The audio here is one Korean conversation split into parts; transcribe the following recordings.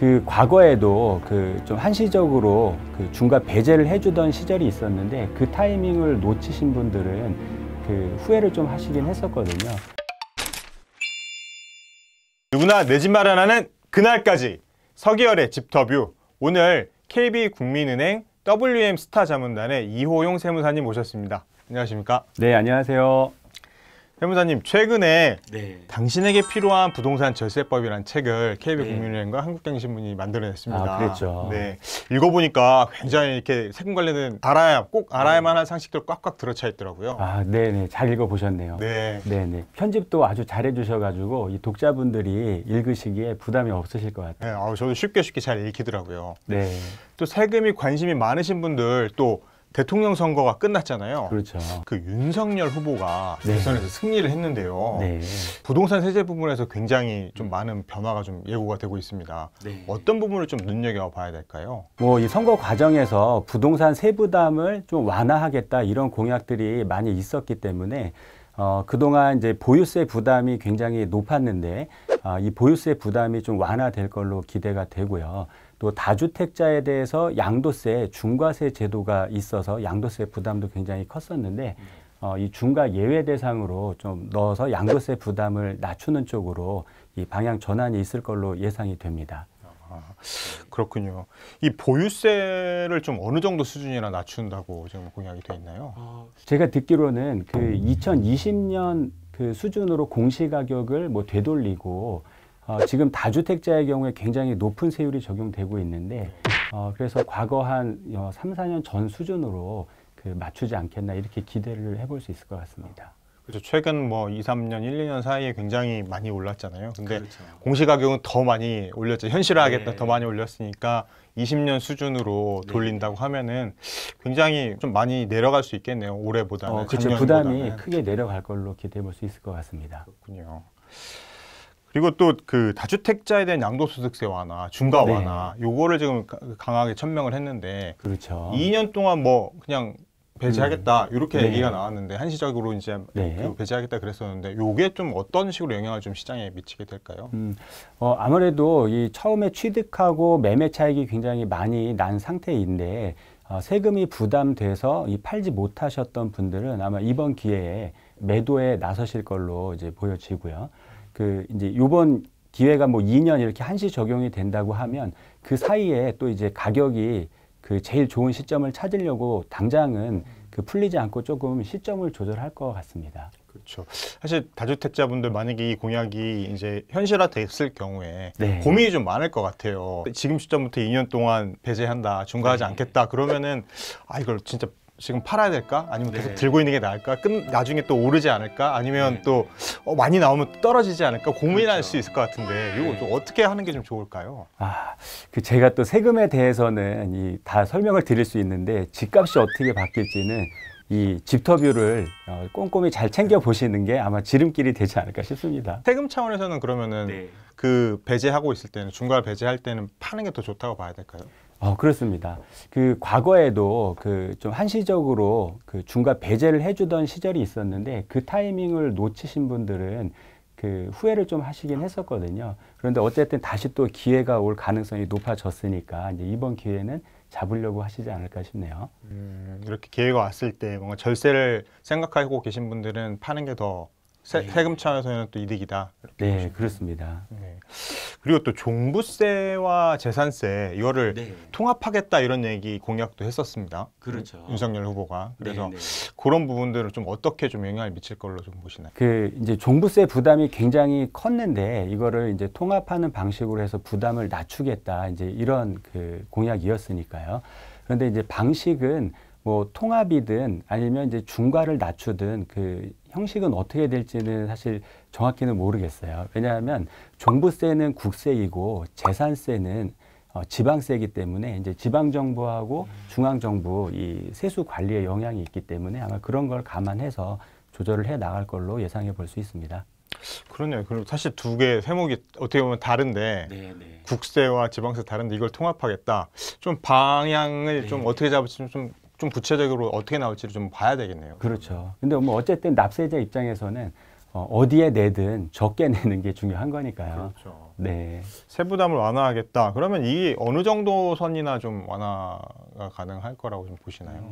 그 과거에도 그 좀 한시적으로 그 중과 배제를 해주던 시절이 있었는데 그 타이밍을 놓치신 분들은 그 후회를 좀 하시긴 했었거든요. 누구나 내집 마련하는 그날까지 서기열의 집터뷰 오늘 KB국민은행 WM 스타 자문단의 이호용 세무사님 모셨습니다. 안녕하십니까? 네, 안녕하세요. 해무사님 최근에 네. 당신에게 필요한 부동산 절세법이라는 책을 KB 네. 국민은행과 한국경제신문이 만들어냈습니다. 아, 그랬죠. 네, 읽어보니까 굉장히 이렇게 세금 관련된 알아야 꼭 알아야만 한 상식들 꽉꽉 들어차 있더라고요. 아, 네네 잘 읽어보셨네요. 네, 네네 편집도 아주 잘해주셔가지고 이 독자분들이 읽으시기에 부담이 없으실 것 같아요. 네, 아, 저도 쉽게 쉽게 잘 읽히더라고요. 네. 또 세금이 관심이 많으신 분들 또 대통령 선거가 끝났잖아요. 그렇죠. 그 윤석열 후보가 네. 대선에서 승리를 했는데요. 네. 부동산 세제 부분에서 굉장히 좀 많은 변화가 좀 예고가 되고 있습니다. 네. 어떤 부분을 좀 눈여겨봐야 될까요? 뭐 이 선거 과정에서 부동산 세부담을 좀 완화하겠다 이런 공약들이 많이 있었기 때문에 어, 그동안 이제 보유세 부담이 굉장히 높았는데 어, 이 보유세 부담이 좀 완화될 걸로 기대가 되고요. 또 다주택자에 대해서 양도세 중과세 제도가 있어서 양도세 부담도 굉장히 컸었는데 어, 이 중과 예외 대상으로 좀 넣어서 양도세 부담을 낮추는 쪽으로 이 방향 전환이 있을 걸로 예상이 됩니다. 아, 그렇군요. 이 보유세를 좀 어느 정도 수준이나 낮춘다고 지금 공약이 돼 있나요? 아, 제가 듣기로는 그 2020년 그 수준으로 공시가격을 뭐 되돌리고 어, 지금 다주택자의 경우에 굉장히 높은 세율이 적용되고 있는데 어, 그래서 과거 한 어, 3, 4년 전 수준으로 그 맞추지 않겠나 이렇게 기대를 해볼 수 있을 것 같습니다. 그렇죠. 최근 뭐 2, 3년, 1, 2년 사이에 굉장히 많이 올랐잖아요. 근데 그렇죠. 공시가격은 더 많이 올렸죠. 현실화하겠다 네. 더 많이 올렸으니까 20년 수준으로 네. 돌린다고 네. 하면은 굉장히 좀 많이 내려갈 수 있겠네요. 올해보다는. 어, 그렇죠. 부담이 크게 내려갈 걸로 기대해 볼 수 있을 것 같습니다. 그렇군요. 그리고 또 그 다주택자에 대한 양도소득세 완화, 중과 네. 완화, 네. 요거를 지금 강하게 천명을 했는데 그렇죠. 2년 동안 뭐 그냥 배제하겠다 음. 이렇게 네. 얘기가 나왔는데 한시적으로 이제 네. 그 배제하겠다 그랬었는데 요게 좀 어떤 식으로 영향을 좀 시장에 미치게 될까요? 음, 어, 아무래도 이 처음에 취득하고 매매 차익이 굉장히 많이 난 상태인데 어, 세금이 부담돼서 이 팔지 못하셨던 분들은 아마 이번 기회에 매도에 나서실 걸로 이제 보여지고요. 그 이제 요번 기회가 뭐 2년 이렇게 한시 적용이 된다고 하면 그 사이에 또 이제 가격이 그 제일 좋은 시점을 찾으려고 당장은 그 풀리지 않고 조금 시점을 조절할 것 같습니다. 그렇죠. 사실 다주택자분들 만약에 이 공약이 이제 현실화 됐을 경우에 네. 고민이 좀 많을 것 같아요. 지금 시점부터 2년 동안 배제한다, 중과하지 네. 않겠다 그러면은 아 이걸 진짜 지금 팔아야 될까? 아니면 계속 네. 들고 있는 게 나을까? 끝 나중에 또 오르지 않을까? 아니면 네. 또 어, 많이 나오면 떨어지지 않을까? 고민할 그렇죠. 수 있을 것 같은데 이거 네. 좀 어떻게 하는 게 좀 좋을까요? 아, 그 제가 또 세금에 대해서는 이다 설명을 드릴 수 있는데 집값이 어떻게 바뀔지는 이 집터뷰를 어, 꼼꼼히 잘 챙겨 보시는 게 아마 지름길이 되지 않을까 싶습니다. 세금 차원에서는 그러면은 네. 그 배제하고 있을 때는 중간 배제할 때는 파는 게 더 좋다고 봐야 될까요? 어, 그렇습니다. 그 과거에도 그 좀 한시적으로 그 중과 배제를 해주던 시절이 있었는데 그 타이밍을 놓치신 분들은 그 후회를 좀 하시긴 했었거든요. 그런데 어쨌든 다시 또 기회가 올 가능성이 높아졌으니까 이제 이번 기회는 잡으려고 하시지 않을까 싶네요. 음, 이렇게 기회가 왔을 때 뭔가 절세를 생각하고 계신 분들은 파는 게더 세, 네. 금 차원에서는 또 이득이다. 네, 보시면. 그렇습니다. 네. 그리고 또 종부세와 재산세 이거를 네. 통합하겠다 이런 얘기 공약도 했었습니다. 그렇죠. 음, 윤석열 후보가 그래서 네, 네, 그런 부분들을 좀 어떻게 좀 영향을 미칠 걸로 좀 보시나요? 그 이제 종부세 부담이 굉장히 컸는데 이거를 이제 통합하는 방식으로 해서 부담을 낮추겠다 이제 이런 그 공약이었으니까요. 그런데 이제 방식은 뭐 통합이든 아니면 이제 중과를 낮추든 그 형식은 어떻게 될지는 사실 정확히는 모르겠어요. 왜냐하면 종부세는 국세이고 재산세는 어, 지방세이기 때문에 이제 지방 정부하고 음. 중앙 정부 이 세수 관리에 영향이 있기 때문에 아마 그런 걸 감안해서 조절을 해 나갈 걸로 예상해 볼 수 있습니다. 그러네요. 그럼 사실 두개의 세목이 어떻게 보면 다른데 네네. 네. 국세와 지방세 다른데 이걸 통합하겠다. 좀 방향을 네네. 좀 네. 어떻게 잡을지 좀좀 구체적으로 어떻게 나올지를 좀 봐야 되겠네요. 그렇죠. 근데 뭐 어쨌든 납세자 입장에서는 어, 어디에 내든 적게 내는 게 중요한 거니까요. 그렇죠. 네. 세부담을 완화하겠다. 그러면 이 어느 정도 선이나 좀 완화가 가능할 거라고 좀 보시나요?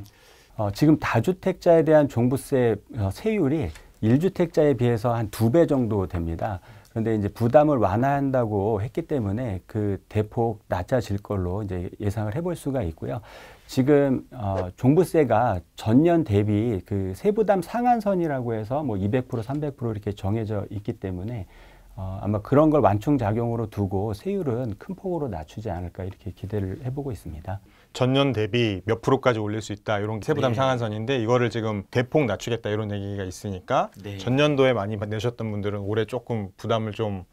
어, 지금 다주택자에 대한 종부세 어, 세율이 일주택자에 비해서 한 두 배 정도 됩니다. 그런데 이제 부담을 완화한다고 했기 때문에 그 대폭 낮아질 걸로 이제 예상을 해볼 수가 있고요. 지금 어, 종부세가 전년 대비 그 세부담 상한선이라고 해서 뭐200% 300% 이렇게 정해져 있기 때문에 어, 아마 그런 걸 완충 작용으로 두고 세율은 큰 폭으로 낮추지 않을까 이렇게 기대를 해보고 있습니다. 전년 대비 몇 프로까지 올릴 수 있다 이런 세부담 네. 상한선인데 이거를 지금 대폭 낮추겠다 이런 얘기가 있으니까 네. 전년도에 많이 내셨던 분들은 올해 조금 부담을 좀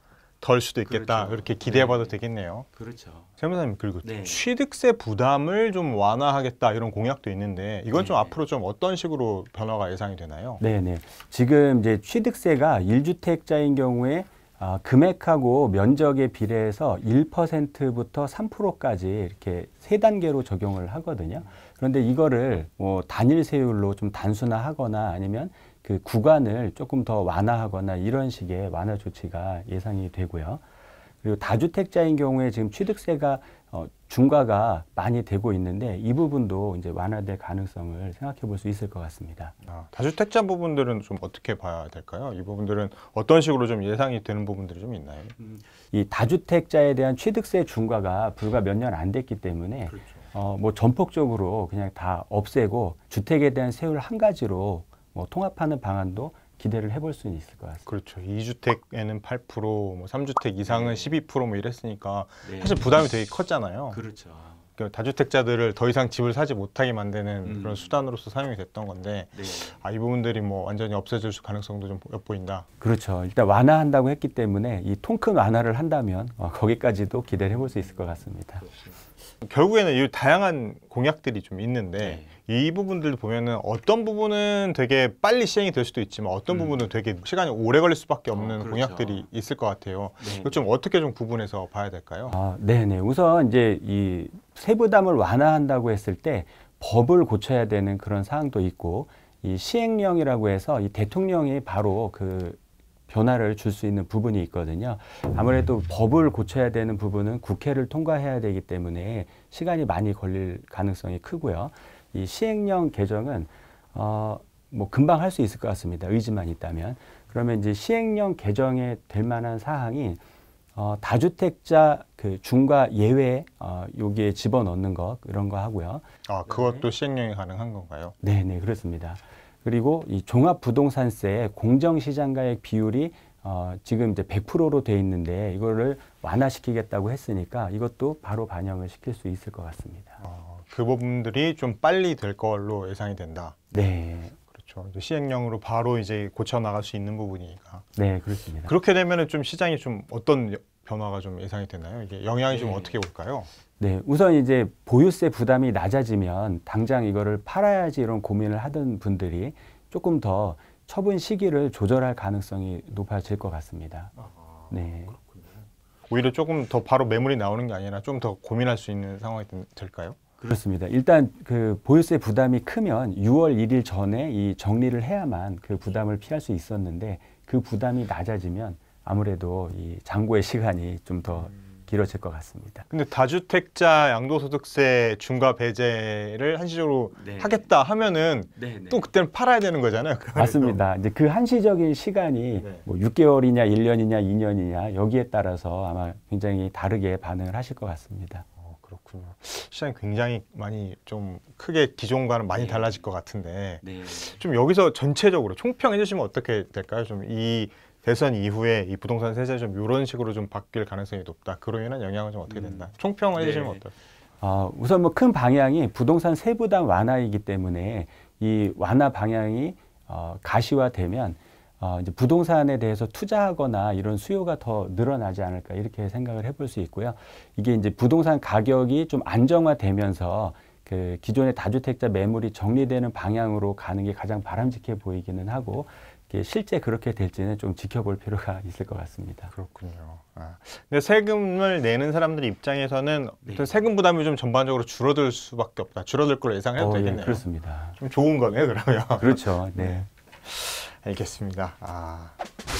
덜 수도 있겠다 그렇죠. 이렇게 기대해봐도 네. 되겠네요. 그렇죠. 세무사님 그리고 네. 취득세 부담을 좀 완화하겠다 이런 공약도 있는데 이건 좀 네. 앞으로 좀 어떤 식으로 변화가 예상이 되나요? 네네. 네. 지금 이제 취득세가 일주택자인 경우에 어, 금액하고 면적에 비례해서 1%부터 3%까지 이렇게 세 단계로 적용을 하거든요. 그런데 이거를 뭐 단일 세율로 좀 단순화하거나 아니면 그 구간을 조금 더 완화하거나 이런 식의 완화 조치가 예상이 되고요. 그리고 다주택자인 경우에 지금 취득세가 어, 중과가 많이 되고 있는데 이 부분도 이제 완화될 가능성을 생각해 볼 수 있을 것 같습니다. 아, 다주택자 부분들은 좀 어떻게 봐야 될까요? 이 부분들은 어떤 식으로 좀 예상이 되는 부분들이 좀 있나요? 음, 이 다주택자에 대한 취득세 중과가 불과 몇 년 안 됐기 때문에 그렇죠. 어, 뭐 전폭적으로 그냥 다 없애고 주택에 대한 세율 한 가지로 뭐 통합하는 방안도 기대를 해볼 수는 있을 것 같습니다. 그렇죠. 2주택에는 8%, 뭐 3주택 이상은 12%뭐 이랬으니까 네. 사실 부담이 되게 컸잖아요. 그렇죠. 그러니까 다주택자들을 더 이상 집을 사지 못하게 만드는 음. 그런 수단으로서 사용이 됐던 건데 네. 아, 이 부분들이 뭐 완전히 없어질 가능성도 좀 엿보인다. 그렇죠. 일단 완화한다고 했기 때문에 이통큰 완화를 한다면 어, 거기까지도 기대를 해볼 수 있을 것 같습니다. 그렇죠. 결국에는 이 다양한 공약들이 좀 있는데 네. 이 부분들 보면은 어떤 부분은 되게 빨리 시행이 될 수도 있지만 어떤 음. 부분은 되게 시간이 오래 걸릴 수밖에 아, 없는 어, 그렇죠. 공약들이 있을 것 같아요. 네. 이거 좀 어떻게 좀 구분해서 봐야 될까요? 아, 네네. 우선 이제 이 세부담을 완화한다고 했을 때 법을 고쳐야 되는 그런 사항도 있고 이 시행령이라고 해서 이 대통령이 바로 그 변화를 줄 수 있는 부분이 있거든요. 아무래도 법을 고쳐야 되는 부분은 국회를 통과해야 되기 때문에 시간이 많이 걸릴 가능성이 크고요. 이 시행령 개정은 어, 뭐 금방 할 수 있을 것 같습니다. 의지만 있다면. 그러면 이제 시행령 개정에 될 만한 사항이 어, 다주택자 그 중과 예외 어, 여기에 집어넣는 것 이런 거 하고요. 아 그것도 시행령이 가능한 건가요? 네, 네 그렇습니다. 그리고 이 종합 부동산세의 공정시장가액 비율이 어, 지금 이제 100%로 돼 있는데 이거를 완화시키겠다고 했으니까 이것도 바로 반영을 시킬 수 있을 것 같습니다. 어. 그 부분들이 좀 빨리 될 걸로 예상이 된다. 네. 그렇죠. 시행령으로 바로 이제 고쳐 나갈 수 있는 부분이니까. 네, 그렇습니다. 그렇게 되면은 좀 시장이 좀 어떤 변화가 좀 예상이 되나요? 이게 영향이 네. 좀 어떻게 올까요? 네, 우선 이제 보유세 부담이 낮아지면 당장 이거를 팔아야지 이런 고민을 하던 분들이 조금 더 처분 시기를 조절할 가능성이 높아질 것 같습니다. 네. 오히려 조금 더 바로 매물이 나오는 게 아니라 좀 더 고민할 수 있는 상황이 될까요? 그렇습니다. 일단 그 보유세 부담이 크면 6월 1일 전에 이 정리를 해야만 그 부담을 피할 수 있었는데 그 부담이 낮아지면 아무래도 이장고의 시간이 좀 더 길어질 것 같습니다. 근데 다주택자 양도소득세 중과 배제를 한시적으로 네. 하겠다 하면은 네, 네. 또 그때는 팔아야 되는 거잖아요. 맞습니다. 이제 그 한시적인 시간이 네. 뭐 6개월이냐 1년이냐 2년이냐 여기에 따라서 아마 굉장히 다르게 반응을 하실 것 같습니다. 그 시장이 굉장히 많이 좀 크게 기존과는 많이 네. 달라질 것 같은데 네. 좀 여기서 전체적으로 총평해 주시면 어떻게 될까요? 좀 이 대선 이후에 이 부동산 세제 좀 이런 식으로 좀 바뀔 가능성이 높다. 그로 인한 영향은 좀 어떻게 음. 된다. 음. 총평을 네. 해주시면 어떨까요? 어, 아, 우선 뭐 큰 방향이 부동산 세부담 완화이기 때문에 이 완화 방향이 어, 가시화되면 어, 이제 부동산에 대해서 투자하거나 이런 수요가 더 늘어나지 않을까 이렇게 생각을 해볼 수 있고요. 이게 이제 부동산 가격이 좀 안정화되면서 그 기존의 다주택자 매물이 정리되는 방향으로 가는 게 가장 바람직해 보이기는 하고 실제 그렇게 될지는 좀 지켜볼 필요가 있을 것 같습니다. 그렇군요. 아. 근데 세금을 내는 사람들 입장에서는 네. 세금 부담이 좀 전반적으로 줄어들 수밖에 없다. 줄어들 걸 예상해도 어, 예, 되겠네요. 예, 그렇습니다. 좀 좋은 거네요, 그러면. 그렇죠. 네. 네. 알겠습니다. 아...